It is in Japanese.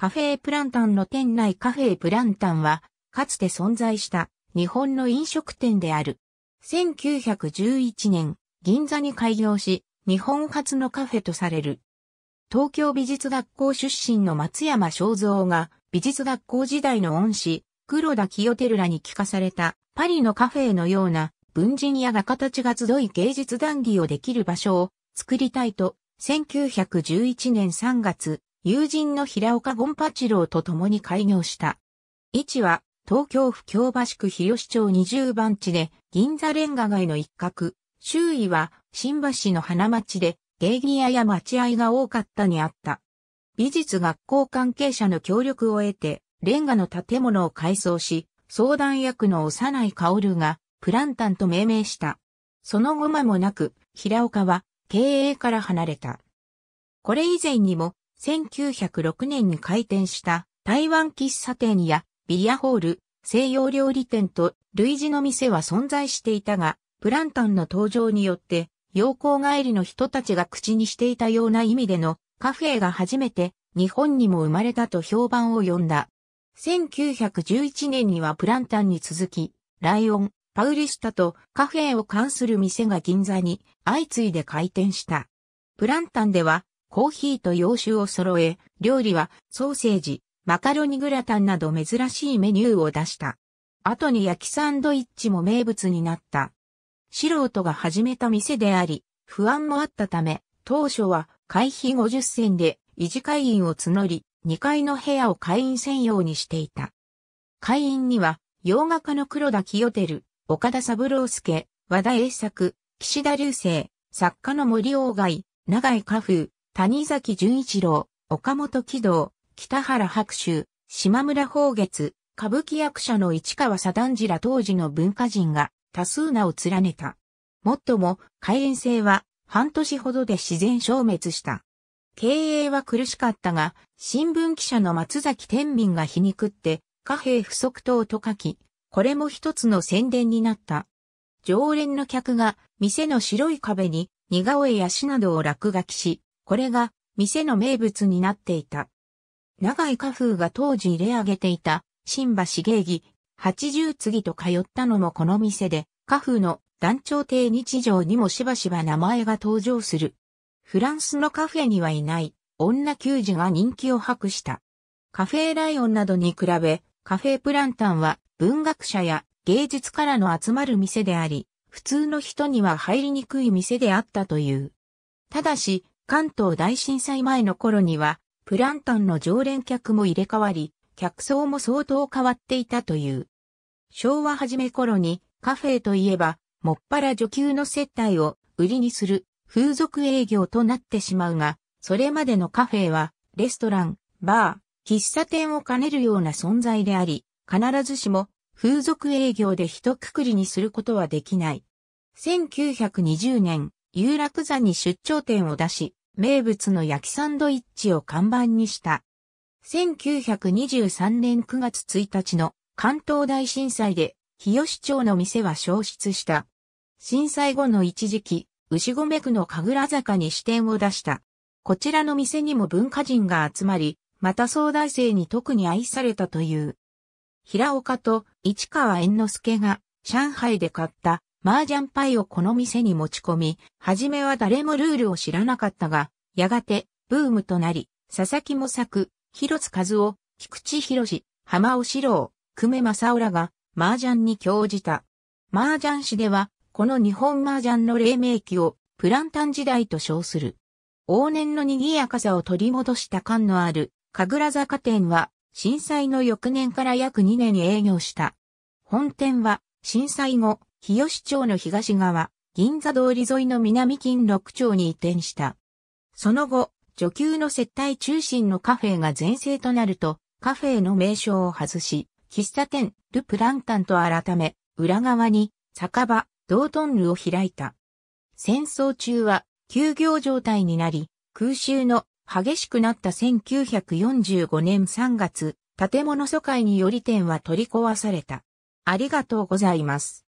カフェープランタンの店内カフェープランタンは、かつて存在した日本の飲食店である。1911年、銀座に開業し、日本初のカフェとされる。東京美術学校出身の松山正造が、美術学校時代の恩師、黒田清照らに聞かされた、パリのカフェのような、文人や画家たちが集い芸術談義をできる場所を作りたいと、1911年3月、友人の平岡本ンパチローと共に開業した。位置は、東京府京橋区日吉町20番地で、銀座レンガ街の一角、周囲は、新橋の花町で、芸妓屋や待合が多かったにあった。美術学校関係者の協力を得て、レンガの建物を改装し、相談役の幼い薫が、プランタンと命名した。その後間もなく、平岡は、経営から離れた。これ以前にも、1906年に開店した台湾喫茶店やビアホール、西洋料理店と類似の店は存在していたが、プランタンの登場によって、洋行帰りの人たちが口にしていたような意味でのカフェが初めて日本にも生まれたと評判を呼んだ。1911年にはプランタンに続き、ライオン、パウリスタとカフェを関する店が銀座に相次いで開店した。プランタンではコーヒーと洋酒を揃え、料理はソーセージ、マカロニグラタンなど珍しいメニューを出した。後に焼きサンドイッチも名物になった。素人が始めた店であり、不安もあったため、当初は会費50銭で維持会員を募り、2階の部屋を会員専用にしていた。会員には、洋画家の黒田清照、岡田三郎介、和田栄作、岸田流星、作家の森鴎外、長井花風、谷崎潤一郎、岡本喜道、北原白秋、島村宝月、歌舞伎役者の市川左段次ら当時の文化人が多数名を連ねた。もっとも、海援制は半年ほどで自然消滅した。経営は苦しかったが、新聞記者の松崎天民が皮肉って、貨幣不足等と書き、これも一つの宣伝になった。常連の客が店の白い壁に似顔絵や詩などを落書きし、これが店の名物になっていた。長井家風が当時入れ上げていた新橋芸儀80次と通ったのもこの店で、家風の団長亭日常にもしばしば名前が登場する。フランスのカフェにはいない女球児が人気を博した。カフェライオンなどに比べ、カフェプランタンは文学者や芸術からの集まる店であり、普通の人には入りにくい店であったという。ただし、関東大震災前の頃には、プランタンの常連客も入れ替わり、客層も相当変わっていたという。昭和初め頃にカフェといえば、もっぱら女給の接待を売りにする風俗営業となってしまうが、それまでのカフェはレストラン、バー、喫茶店を兼ねるような存在であり、必ずしも風俗営業で一括りにすることはできない。1920年、有楽座に出張店を出し、名物の焼きサンドイッチを看板にした。1923年9月1日の関東大震災で日吉町の店は消失した。震災後の一時期、牛込区の神楽坂に支店を出した。こちらの店にも文化人が集まり、また総大生に特に愛されたという。平岡と市川猿之助が上海で買った麻雀パイをこの店に持ち込み、はじめは誰もルールを知らなかったが、やがて、ブームとなり、佐々木も作、広津和夫、菊池博士、浜尾四郎、久米正浦が、麻雀に興じた。麻雀市では、この日本麻雀の黎明期を、プランタン時代と称する。往年の賑やかさを取り戻した感のある、神楽坂店は、震災の翌年から約2年営業した。本店は、震災後、日吉町の東側、銀座通り沿いの南金六町に移転した。その後、女給の接待中心のカフェが前世となると、カフェの名称を外し、喫茶店、ル・プランタンと改め、裏側に、酒場、道頓ルを開いた。戦争中は、休業状態になり、空襲の激しくなった1945年3月、建物疎開により店は取り壊された。ありがとうございます。